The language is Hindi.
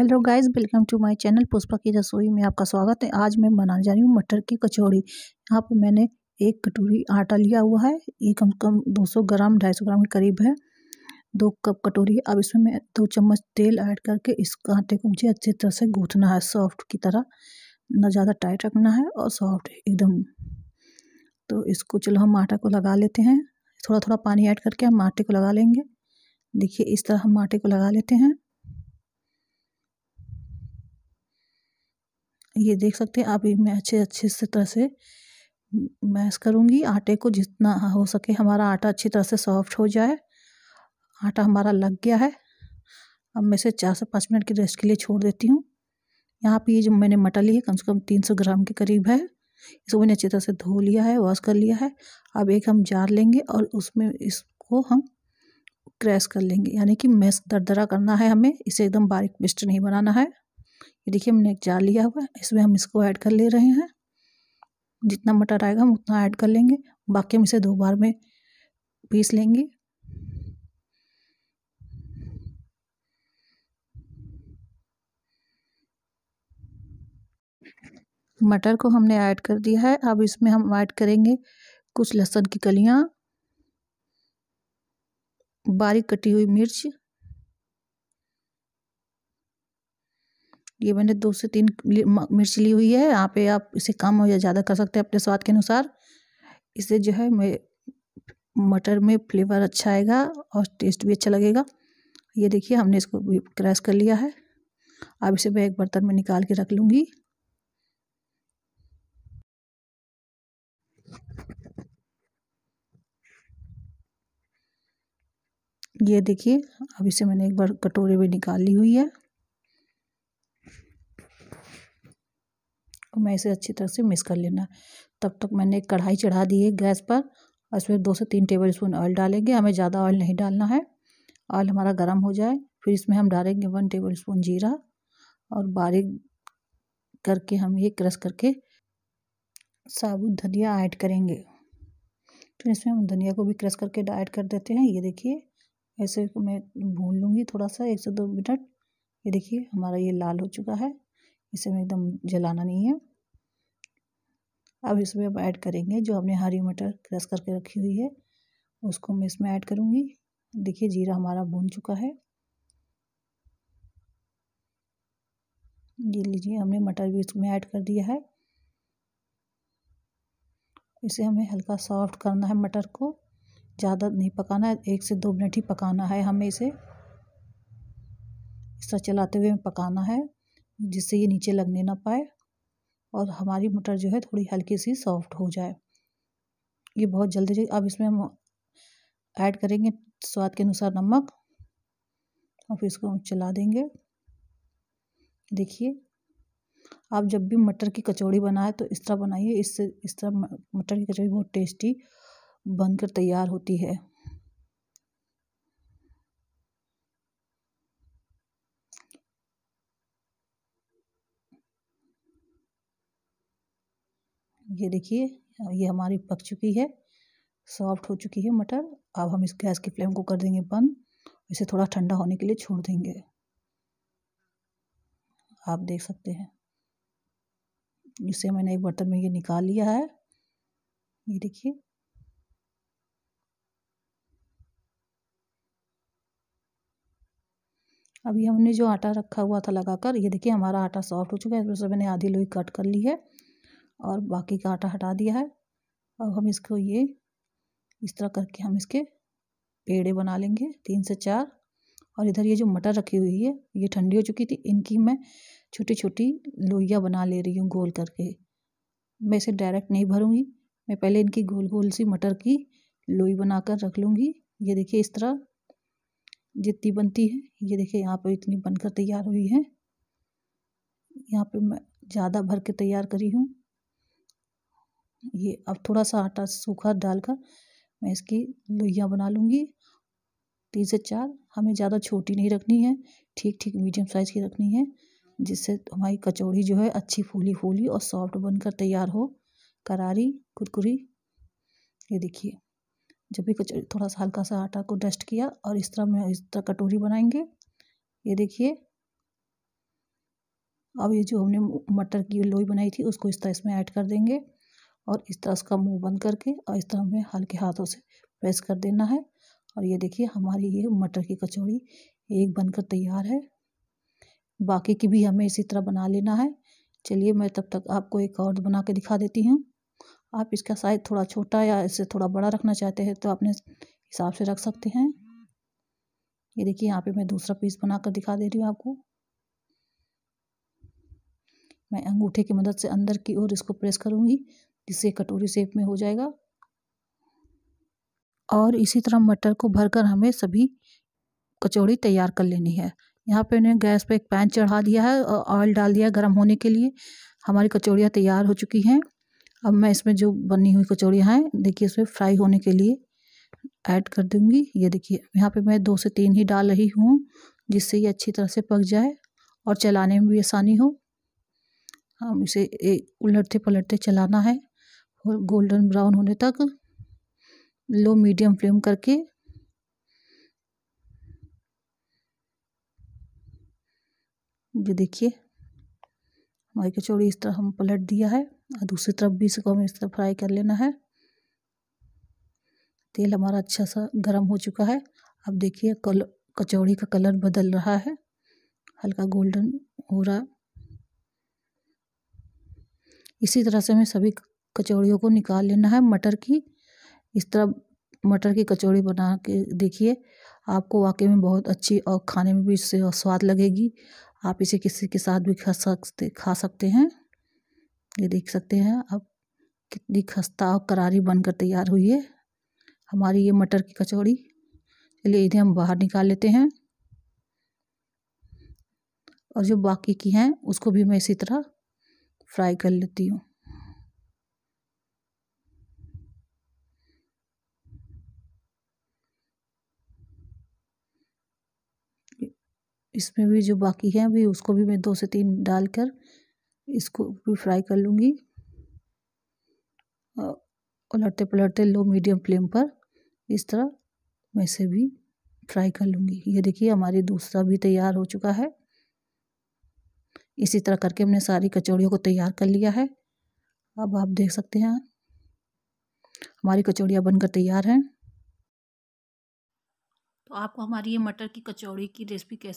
hello guys welcome to my channel Pushpa की रसोई में आपका स्वागत है आज मैं बनाने जा रही हूँ मटर की कचौड़ी यहाँ पर मैंने एक कटोरी आटा लिया हुआ है ये कम से कम 200 ग्राम 250 ग्राम के करीब है दो कप कटोरी अब इसमें मैं दो चम्मच तेल ऐड करके इस आटे को मुझे अच्छी तरह से गूँथना है सॉफ्ट की तरह ना ज़्यादा टाइट रखना है और सॉफ्ट एकदम तो इसको चलो हम आटा को लगा लेते हैं थोड़ा थोड़ा पानी ऐड करके हम आटे को लगा लेंगे देखिए इस तरह हम आटे को लगा लेते हैं ये देख सकते हैं अभी मैं अच्छे अच्छे से तरह से मैश करूँगी आटे को जितना हो सके हमारा आटा अच्छी तरह से सॉफ्ट हो जाए आटा हमारा लग गया है अब मैं इसे चार से पाँच मिनट की रेस्ट के लिए छोड़ देती हूँ यहाँ पे ये जो मैंने मटा ली है कम से कम तीन सौ ग्राम के करीब है इसको मैंने अच्छी तरह से धो लिया है वॉश कर लिया है अब एक हम जार लेंगे और उसमें इसको हम क्रैश कर लेंगे यानी कि मैश दरदरा करना है हमें इसे एकदम बारीक पेस्ट नहीं बनाना है ये देखिए हमने एक जार लिया हुआ है इसमें हम इसको ऐड कर ले रहे हैं जितना मटर आएगा हम उतना ऐड कर लेंगे बाकी हम इसे दो बार में पीस लेंगे मटर को हमने ऐड कर दिया है अब इसमें हम ऐड करेंगे कुछ लहसुन की कलियाँ बारीक कटी हुई मिर्च ये मैंने दो से तीन मिर्च ली हुई है यहाँ पे आप इसे कम हो या ज़्यादा कर सकते हैं अपने स्वाद के अनुसार इससे जो है मैं मटर में फ्लेवर अच्छा आएगा और टेस्ट भी अच्छा लगेगा ये देखिए हमने इसको क्रैश कर लिया है अब इसे मैं एक बर्तन में निकाल के रख लूँगी ये देखिए अब इसे मैंने एक बार कटोरे में निकाल ली हुई है इसको तो मैं इसे अच्छी तरह से मिक्स कर लेना तब तक मैंने एक कढ़ाई चढ़ा दी है गैस पर और इसमें दो से तीन टेबल स्पून ऑयल डालेंगे हमें ज़्यादा ऑयल नहीं डालना है ऑयल हमारा गर्म हो जाए फिर इसमें हम डालेंगे वन टेबल स्पून जीरा और बारीक करके हम ये क्रश करके साबुत धनिया ऐड करेंगे फिर इसमें हम धनिया को भी क्रश करके ऐड कर देते हैं ये देखिए ऐसे मैं भून लूँगी थोड़ा सा एक से दो मिनट ये देखिए हमारा ये लाल हो चुका है इसे हमें एकदम जलाना नहीं है अब इसमें हम ऐड करेंगे जो हमने हरी मटर क्रश करके रखी हुई है उसको मैं इसमें ऐड करूँगी देखिए जीरा हमारा भून चुका है ये लीजिए हमने मटर भी इसमें ऐड कर दिया है इसे हमें हल्का सॉफ्ट करना है मटर को ज़्यादा नहीं पकाना है एक से दो मिनट ही पकाना है हमें इसे इस तरह चलाते हुए पकाना है जिससे ये नीचे लगने ना पाए और हमारी मटर जो है थोड़ी हल्की सी सॉफ्ट हो जाए ये बहुत जल्दी जल्दी अब इसमें हम ऐड करेंगे स्वाद के अनुसार नमक और फिर इसको हम चला देंगे देखिए आप जब भी मटर की कचौड़ी बनाए तो इस तरह बनाइए इससे इस तरह मटर की कचौड़ी बहुत टेस्टी बनकर तैयार होती है ये देखिए ये हमारी पक चुकी है सॉफ्ट हो चुकी है मटर अब हम इस गैस की फ्लेम को कर देंगे बंद इसे थोड़ा ठंडा होने के लिए छोड़ देंगे आप देख सकते हैं इसे मैंने एक बर्तन में ये निकाल लिया है ये देखिए अभी हमने जो आटा रखा हुआ था लगाकर ये देखिए हमारा आटा सॉफ्ट हो चुका है इसमें से मैंने आधी लोई कट कर ली है और बाकी का आटा हटा दिया है अब हम इसको ये इस तरह करके हम इसके पेड़े बना लेंगे तीन से चार और इधर ये जो मटर रखी हुई है ये ठंडी हो चुकी थी इनकी मैं छोटी छोटी लोइयाँ बना ले रही हूँ गोल करके मैं इसे डायरेक्ट नहीं भरूँगी मैं पहले इनकी गोल गोल सी मटर की लोई बनाकर रख लूँगी ये देखिए इस तरह जितनी बनती है ये देखिए यहाँ पर इतनी बनकर तैयार हुई है यहाँ पे मैं ज़्यादा भर के तैयार करी हूँ ये अब थोड़ा सा आटा सूखा डालकर मैं इसकी लोइयाँ बना लूँगी तीन से चार हमें ज़्यादा छोटी नहीं रखनी है ठीक ठीक मीडियम साइज़ की रखनी है जिससे हमारी कचौड़ी जो है अच्छी फूली फूली और सॉफ्ट बनकर तैयार हो करारी कुरकुरी ये देखिए जब भी कचौड़ी थोड़ा सा हल्का सा आटा को डस्ट किया और इस तरह में इस तरह कटोरी बनाएंगे ये देखिए अब ये जो हमने मटर की लोई बनाई थी उसको इस तरह इसमें ऐड कर देंगे और इस तरह उसका मुंह बंद करके और इस तरह हमें हल्के हाथों से प्रेस कर देना है और ये देखिए हमारी ये मटर की कचौड़ी एक बनकर तैयार है बाकी की भी हमें इसी तरह बना लेना है चलिए मैं तब तक आपको एक और बना के दिखा देती हूँ आप इसका साइज थोड़ा छोटा या इससे थोड़ा बड़ा रखना चाहते हैं तो अपने हिसाब से रख सकते हैं ये देखिए यहाँ पे मैं दूसरा पीस बना कर दिखा दे रही हूँ आपको मैं अंगूठे की मदद से अंदर की ओर इसको प्रेस करूँगी जिससे कटोरी शेप में हो जाएगा और इसी तरह मटर को भरकर हमें सभी कचौड़ी तैयार कर लेनी है यहाँ पे मैंने गैस पे एक पैन चढ़ा दिया है और ऑयल डाल दिया गर्म होने के लिए हमारी कचौड़ियाँ तैयार हो चुकी हैं अब मैं इसमें जो बनी हुई कचौड़ियाँ हैं देखिए इसमें फ्राई होने के लिए ऐड कर दूँगी ये देखिए यहाँ पे मैं दो से तीन ही डाल रही हूँ जिससे ये अच्छी तरह से पक जाए और चलाने में भी आसानी हो हम इसे उलटते पलटते चलाना है गोल्डन ब्राउन होने तक लो मीडियम फ्लेम करके ये देखिए हमारी कचौड़ी इस तरह हम पलट दिया है और दूसरी तरफ भी इसको हमें इस तरह फ्राई कर लेना है तेल हमारा अच्छा सा गर्म हो चुका है अब देखिए कल कचौड़ी का कलर बदल रहा है हल्का गोल्डन हो रहा इसी तरह से हमें सभी कचौड़ियों को निकाल लेना है मटर की इस तरह मटर की कचौड़ी बना के देखिए आपको वाकई में बहुत अच्छी और खाने में भी इससे स्वाद लगेगी आप इसे किसी के साथ भी खा सकते खा सकते हैं ये देख सकते हैं आप कितनी खस्ता और करारी बनकर तैयार हुई है हमारी ये मटर की कचौड़ी चलिए इन्हें हम बाहर निकाल लेते हैं और जो बाकी की हैं उसको भी मैं इसी तरह फ्राई कर लेती हूँ इसमें भी जो बाकी है अभी उसको भी मैं दो से तीन डालकर इसको भी फ्राई कर लूँगी उलटते पलटते लो मीडियम फ्लेम पर इस तरह मैं इसे भी फ्राई कर लूँगी ये देखिए हमारी दूसरा भी तैयार हो चुका है इसी तरह करके हमने सारी कचौड़ियों को तैयार कर लिया है अब आप देख सकते हैं हमारी कचौड़ियाँ बनकर तैयार हैं तो आपको हमारी ये मटर की कचौड़ी की रेसिपी कैसे